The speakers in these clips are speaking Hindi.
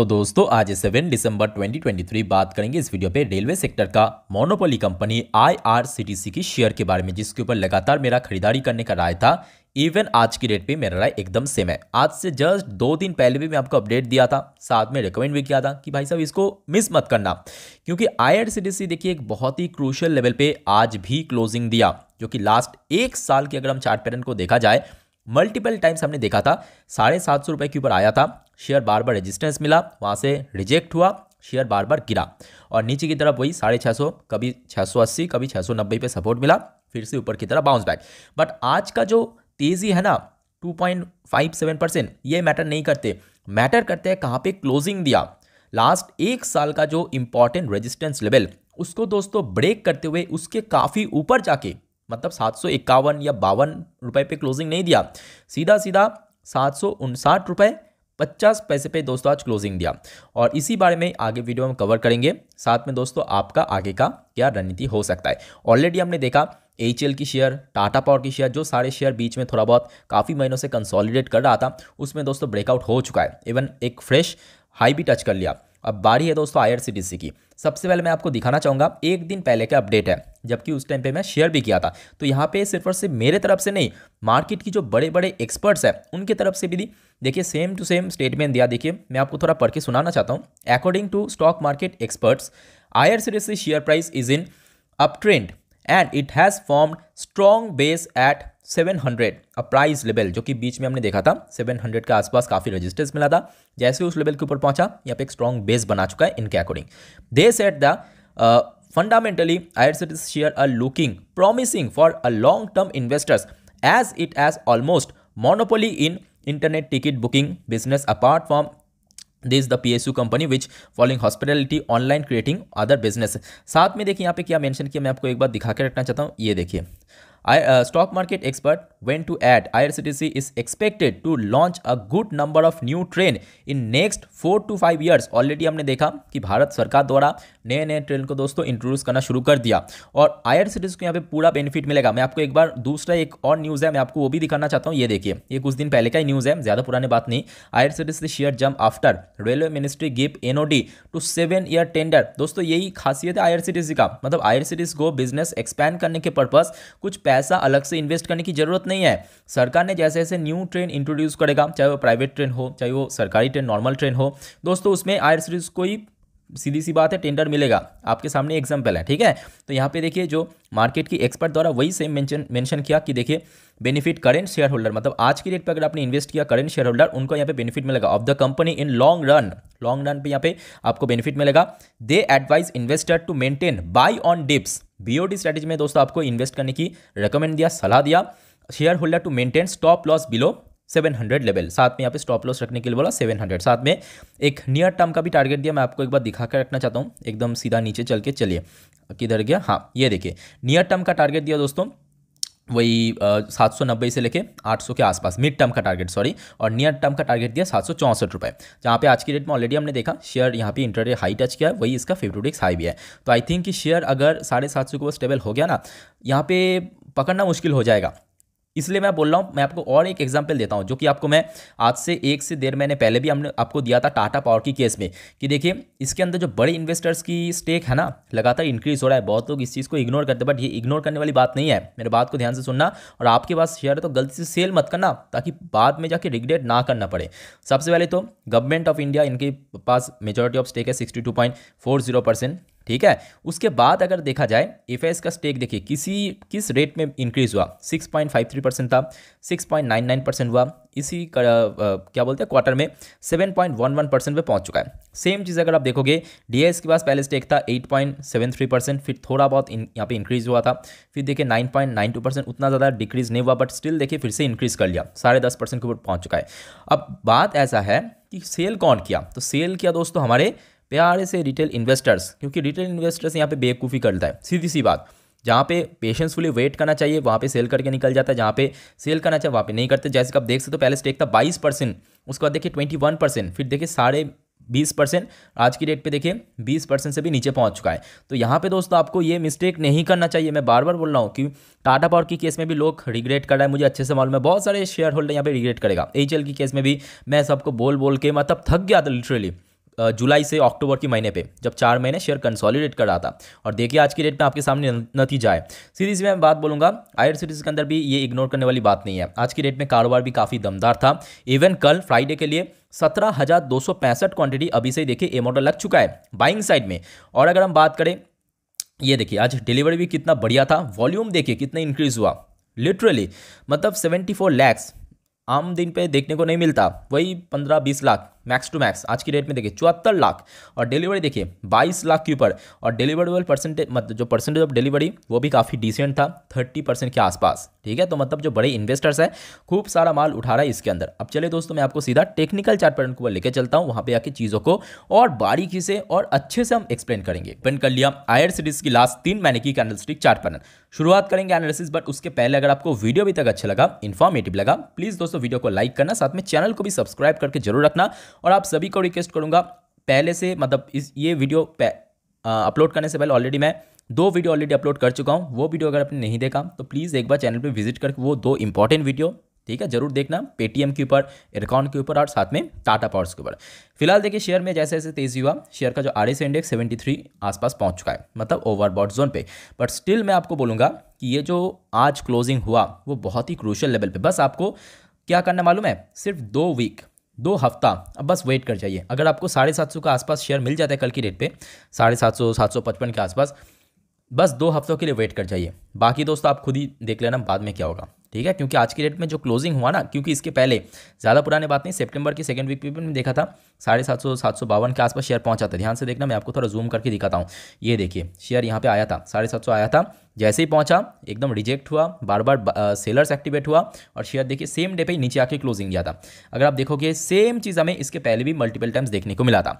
तो दोस्तों आज 7 दिसंबर 2023 बात करेंगे इस वीडियो पे रेलवे सेक्टर का मोनोपोली कंपनी आईआरसीटीसी की शेयर के बारे में जिसके ऊपर लगातार मेरा खरीदारी करने का राय था इवन आज की डेट पे मेरा राय एकदम सेम है आज से जस्ट दो दिन पहले भी मैं आपको अपडेट दिया था साथ में रिकमेंड भी किया था कि भाई साहब इसको मिस मत करना क्योंकि आई देखिए एक बहुत ही क्रूशल लेवल पर आज भी क्लोजिंग दिया जो कि लास्ट एक साल के अगर हम चार्ट पैटर्न को देखा जाए मल्टीपल टाइम्स हमने देखा था साढ़े सात सौ रुपये के ऊपर आया था शेयर बार बार रेजिस्टेंस मिला वहाँ से रिजेक्ट हुआ शेयर बार बार गिरा और नीचे की तरफ वही साढ़े छः सौ कभी छः सौ अस्सी कभी छः सौ नब्बे पे सपोर्ट मिला फिर से ऊपर की तरफ बाउंस बैक बट आज का जो तेज़ी है ना 2.57 परसेंट ये मैटर नहीं करते मैटर करते हैं कहाँ पे क्लोजिंग दिया लास्ट एक साल का जो इंपॉर्टेंट रेजिस्टेंस लेवल उसको दोस्तों ब्रेक करते हुए उसके काफ़ी ऊपर जाके मतलब सात सौ इक्यावन या बावन रुपये पे क्लोजिंग नहीं दिया सीधा सीधा सात सौ उनसाठ रुपये पचास पैसे पे दोस्तों आज क्लोजिंग दिया और इसी बारे में आगे वीडियो हम कवर करेंगे साथ में दोस्तों आपका आगे का क्या रणनीति हो सकता है ऑलरेडी हमने देखा एच की शेयर टाटा पावर की शेयर जो सारे शेयर बीच में थोड़ा बहुत काफ़ी महीनों से कंसोलिडेट कर रहा था उसमें दोस्तों ब्रेकआउट हो चुका है इवन एक फ्रेश हाई भी टच कर लिया अब बारी है दोस्तों आई की सबसे पहले मैं आपको दिखाना चाहूँगा एक दिन पहले का अपडेट है जबकि उस टाइम पे मैं शेयर भी किया था तो यहाँ पे सिर्फ और सिर्फ मेरे तरफ से नहीं मार्केट की जो बड़े बड़े एक्सपर्ट्स हैं उनके तरफ से भी देखिए सेम टू सेम स्टेटमेंट दिया देखिए मैं आपको थोड़ा पढ़ के सुनाना चाहता हूँ according to stock market experts I share price is in up trend and it has form strong base at 700 a price level जो कि बीच में हमने देखा था 700 के आसपास काफ़ी रजिस्टर्स मिला था जैसे उस लेवल के ऊपर पहुंचा यहाँ पे एक स्ट्रॉन्ग बेस बना चुका है इनके according they set the fundamentally IRCTC share are looking promising for a long term investors as it as almost monopoly in internet ticket booking business apart from this the PSU company which following hospitality online creating other business साथ में देखिए यहाँ पे क्या मैंशन किया मैं आपको एक बार दिखा के रखना चाहता हूँ ये देखिए I stock market expert are to add irctc is expected to launch a good number of new train in next four two five years already हमने देखा कि भारत सरकार द्वारा नए नए ट्रेन को दोस्तों इंट्रोड्यूस करना शुरू कर दिया और आई आर को यहाँ पे पूरा बेनिफिट मिलेगा मैं आपको एक बार दूसरा एक और न्यूज़ है मैं आपको वो भी दिखाना चाहता हूँ ये देखिए ये कुछ दिन पहले का ही न्यूज़ है ज़्यादा पुरानी बात नहीं I R share jump after railway ministry give an two seven year tender दोस्तों यही खासियत है आई का मतलब आई को बिजनेस एक्सपैंड करने के पर्पज़ कुछ पैसा अलग से इन्वेस्ट करने की जरूरत नहीं है सरकार ने जैसे जैसे न्यू ट्रेन इंट्रोड्यूस करेगा चाहे वो प्राइवेट ट्रेन हो चाहे वो सरकारी ट्रेन नॉर्मल ट्रेन हो दोस्तों उसमें आई सीरीज को ही सीधी सी बात है टेंडर मिलेगा आपके सामने एग्जाम्पल है ठीक है तो यहाँ पे देखिए जो मार्केट की एक्सपर्ट द्वारा वही सेम मेंशन मेंशन किया कि देखिए बेनिफिट करेंट शेयर होल्डर मतलब आज की डेट पे अगर आपने इन्वेस्ट किया करेंट शेयर होल्डर उनको यहाँ पे बेनिफिट मिलेगा of the company in long run long run पर यहाँ पे आपको बेनिफिट मिलेगा they advise investor to maintain buy on dips B O में दोस्तों आपको इन्वेस्ट करने की रिकमेंड दिया सलाह दिया share holder to maintain stop loss below 700 level साथ में यहाँ पे स्टॉप लॉस रखने के लिए बोला 700 साथ में एक नियर टर्म का भी टारगेट दिया मैं आपको एक बार दिखा कर रखना चाहता हूँ एकदम सीधा नीचे चल के चलिए किधर गया हाँ ये देखिए नियर टर्म का टारगेट दिया दोस्तों वही सात सौ नब्बे से लेके आठ सौ के आसपास मिड टर्म का टारगेट सॉरी और नियर टर्म का टारगेट दिया सात सौ चौंसठ रुपये जहाँ पे आज की डेट में ऑलरेडी हमने देखा शेयर यहाँ पे इंटरडे हाई टच किया वही इसका फिफ्टोडिक्स हाई भी है तो आई थिंक कि शेयर अगर साढ़े सात सौ के स्टेबल हो गया ना यहाँ पे पकड़ना मुश्किल हो जाएगा इसलिए मैं बोल रहा हूँ मैं आपको और एक एग्जाम्पल देता हूँ जो कि आपको मैं आज से एक से देर महीने पहले भी हमने आपको दिया था टाटा पावर की केस में कि देखिए इसके अंदर जो बड़े इन्वेस्टर्स की स्टेक है ना लगातार इंक्रीज हो रहा है बहुत लोग इस चीज़ को इग्नोर करते बट ये इग्नोर करने वाली बात नहीं है मेरे बात को ध्यान से सुनना और आपके पास शेयर है तो गलती से सेल मत करना ताकि बाद में जाके रिग्रेट ना करना पड़े सबसे पहले तो गवर्नमेंट ऑफ इंडिया इनके पास मेजोरिटी ऑफ स्टेक है sixty two point four zero percent ठीक है उसके बाद अगर देखा जाए एफ का स्टेक देखिए किसी किस रेट में इंक्रीज़ हुआ 6.53 परसेंट था 6.99 परसेंट हुआ इसी कर, आ, क्या बोलते हैं क्वार्टर में 7.11 परसेंट पर पहुंच चुका है सेम चीज़ अगर आप देखोगे डी के पास पहले स्टेक था 8.73 परसेंट फिर थोड़ा बहुत यहाँ पे इंक्रीज़ हुआ था फिर देखिए 9.92 परसेंट उतना ज़्यादा डिक्रीज़ नहीं हुआ बट स्टिल देखिए फिर से इंक्रीज़ कर लिया साढ़े दस परसेंट के ऊपर पहुँच चुका है अब बात ऐसा है कि सेल कौन किया तो सेल किया दोस्तों हमारे प्यारे से रिटेल इन्वेस्टर्स क्योंकि रिटेल इन्वेस्टर्स यहाँ पे बेवकूफ़ी करता है सीधी सी बात जहाँ पे पेशेंसफुली वेट करना चाहिए वहाँ पे सेल करके निकल जाता है जहाँ पे सेल करना चाहिए वहाँ पे नहीं करते जैसे कि आप देख सकते हो पहले स्टेक था बाईस परसेंट उसके बाद देखिए ट्वेंटी वन परसेंट फिर देखिए साढ़े बीस परसेंट आज की डेट पे देखिए बीस परसेंट से भी नीचे पहुंच चुका है तो यहाँ पे दोस्तों आपको ये मिस्टेक नहीं करना चाहिए मैं बार बार बोल रहा हूँ कि टाटा पावर की केस में भी लोग रिग्रेट कर रहा है मुझे अच्छे से मालूम है बहुत सारे शेयर होल्डर यहाँ पे रिग्रेट करेगा एच की केस में भी मैं सबको बोल बोल के मतलब थक गया था लिटरली जुलाई से अक्टूबर के महीने पे जब चार महीने शेयर कंसोलिडेट कर रहा था और देखिए आज की डेट में आपके सामने नतीजा है सीरीज़ में मैं बात बोलूँगा आयर सीरीज़ के अंदर भी ये इग्नोर करने वाली बात नहीं है आज की डेट में कारोबार भी काफ़ी दमदार था इवन कल फ्राइडे के लिए सत्रह हज़ार दो सौ पैंसठ क्वांटिटी अभी से देखिए ए मॉडल लग चुका है बाइंग साइड में और अगर हम बात करें ये देखिए आज डिलीवरी भी कितना बढ़िया था वॉल्यूम देखिए कितना इंक्रीज़ हुआ लिटरली मतलब सेवेंटी फोर लैक्स आम दिन पे देखने को नहीं मिलता वही पंद्रह बीस लाख मैक्स टू मैक्स आज की डेट में देखिए चौहत्तर लाख और डिलीवरी देखिए बाईस लाख के ऊपर और डिलीवरेबल परसेंटेज मतलब जो परसेंटेज ऑफ डिलीवरी वो भी काफ़ी डिसेंट था थर्टी परसेंट के आसपास ठीक है तो मतलब जो बड़े इन्वेस्टर्स हैं खूब सारा माल उठा रहा है इसके अंदर अब चले दोस्तों मैं आपको सीधा टेक्निकल चार्ट पैटर्न को लेकर चलता हूँ वहाँ पर आके चीज़ों को और बारीकी से और अच्छे से हम एक्सप्लेन करेंगे पेन कर लिया आयर सीरीज की लास्ट तीन महीने की कैंडलस्टिक चार्ट पैटर्न शुरुआत करेंगे एनालिसिस बट उसके पहले अगर आपको वीडियो भी तक अच्छा लगा इन्फॉर्मेटिव लगा प्लीज़ दोस्तों वीडियो को लाइक करना साथ में चैनल को भी सब्सक्राइब करके जरूर रखना और आप सभी को रिक्वेस्ट करूँगा पहले से मतलब इस ये वीडियो अपलोड करने से पहले ऑलरेडी मैं दो वीडियो ऑलरेडी अपलोड कर चुका हूँ वो वीडियो अगर आपने नहीं देखा तो प्लीज़ एक बार चैनल पर विजिट करके वो दो इंपॉर्टेंट वीडियो ठीक है जरूर देखना पेटीएम के ऊपर इरकॉन के ऊपर और साथ में टाटा पावर्स के ऊपर फिलहाल देखिए शेयर में जैसे जैसे तेजी हुआ शेयर का जो R S index seventy three आसपास पहुंच चुका है मतलब ओवरबॉड जोन पे बट स्टिल मैं आपको बोलूँगा कि ये जो आज क्लोजिंग हुआ वो बहुत ही क्रूशल लेवल पर बस आपको क्या करना मालूम है सिर्फ दो वीक दो हफ्ता अब बस वेट कर जाइए अगर आपको साढ़े सात सौ के आसपास शेयर मिल जाता है कल की डेट पे साढ़े सात सौ सात सौ पचपन के आसपास बस दो हफ्तों के लिए वेट कर जाइए बाकी दोस्तों आप खुद ही देख लेना बाद में क्या होगा ठीक है क्योंकि आज की डेट में जो क्लोजिंग हुआ ना क्योंकि इसके पहले ज़्यादा पुराने बात नहीं सितंबर के सेकंड वीक में देखा था साढ़े सात सौ सात सौ बावन के आसपास शेयर पहुंचा था ध्यान से देखना मैं आपको थोड़ा जूम करके दिखाता हूँ ये देखिए शेयर यहाँ पे आया था साढ़े सात सौ आया था जैसे ही पहुंचा एकदम रिजेक्ट हुआ बार बार सेलर्स एक्टिवेट हुआ और शेयर देखिए सेम डे पर नीचे आके क्लोजिंग गया था अगर आप देखोगे सेम चीज़ हमें इसके पहले भी मल्टीपल टाइम्स देखने को मिला था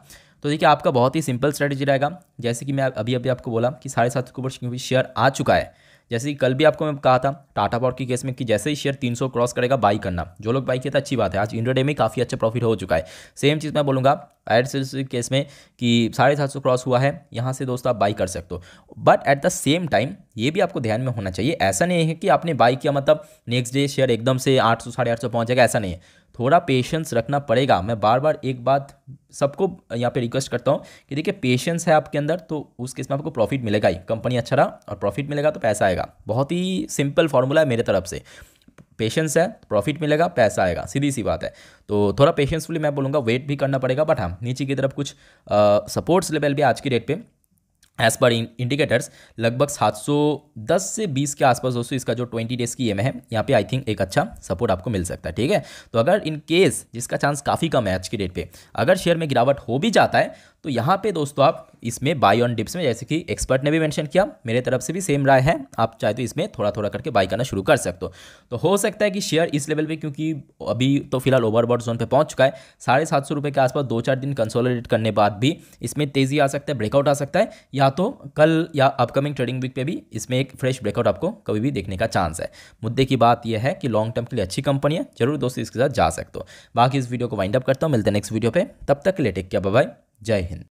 तो देखिए आपका बहुत ही सिंपल स्ट्रेटेजी रहेगा जैसे कि मैं अभी अभी आपको बोला कि साढ़े सात के ऊपर क्योंकि शेयर आ चुका है जैसे कि कल भी आपको मैं कहा था टाटा पावर के केस में कि जैसे ही शेयर 300 क्रॉस करेगा बाई करना जो लोग बाई किए थे अच्छी बात है आज डे में काफ़ी अच्छा प्रॉफिट हो चुका है सेम चीज़ मैं बोलूँगा एड के केस में कि साढ़े सात सौ क्रॉस हुआ है यहाँ से दोस्तों आप बाई कर सकते हो but at the same time ये भी आपको ध्यान में होना चाहिए ऐसा नहीं है कि आपने बाई किया मतलब नेक्स्ट डे शेयर एकदम से आठ सौ साढ़े आठ सौ पहुँचेगा ऐसा नहीं है थोड़ा पेशेंस रखना पड़ेगा मैं बार बार एक बात सबको यहाँ पे रिक्वेस्ट करता हूँ कि देखिए पेशेंस है आपके अंदर तो उस केस में आपको प्रॉफिट मिलेगा ही कंपनी अच्छा रहा और प्रॉफिट मिलेगा तो पैसा आएगा बहुत ही सिंपल फार्मूला है मेरे तरफ से पेशेंस है प्रॉफिट मिलेगा पैसा आएगा सीधी सी बात है तो थोड़ा पेशेंसफुली मैं बोलूँगा वेट भी करना पड़ेगा बट हाँ नीचे की तरफ कुछ सपोर्ट्स लेवल भी आज की डेट पर एज पर इंडिकेटर्स लगभग 710 से 20 के आसपास दोस्तों इसका जो 20 डेज की एम है यहाँ पे आई थिंक एक अच्छा सपोर्ट आपको मिल सकता है ठीक है तो अगर इन केस जिसका चांस काफ़ी कम है आज की डेट पे अगर शेयर में गिरावट हो भी जाता है तो यहाँ पे दोस्तों आप इसमें बाई ऑन डिप्स में जैसे कि एक्सपर्ट ने भी मैंशन किया मेरे तरफ से भी सेम राय है आप चाहे तो इसमें थोड़ा थोड़ा करके बाई करना शुरू कर सकते हो तो हो सकता है कि शेयर इस लेवल पर क्योंकि अभी तो फिलहाल ओवरबॉड जोन पर पहुँच चुका है साढ़े सात सौ रुपये के आसपास दो चार दिन कंसोलिडेट करने बाद भी इसमें तेज़ी आ सकता है ब्रेकआउट आ सकता है या तो कल या अपकमिंग ट्रेडिंग वीक पे भी इसमें एक फ्रेश ब्रेकआउट आपको कभी भी देखने का चांस है मुद्दे की बात यह है कि लॉन्ग टर्म के लिए अच्छी कंपनी है जरूर दोस्तों इसके साथ जा सकते हो बाकी इस वीडियो को वाइंड अप करता हूँ मिलते हैं नेक्स्ट वीडियो पर तब तक के लिए टेक क्या बाय जय हिंद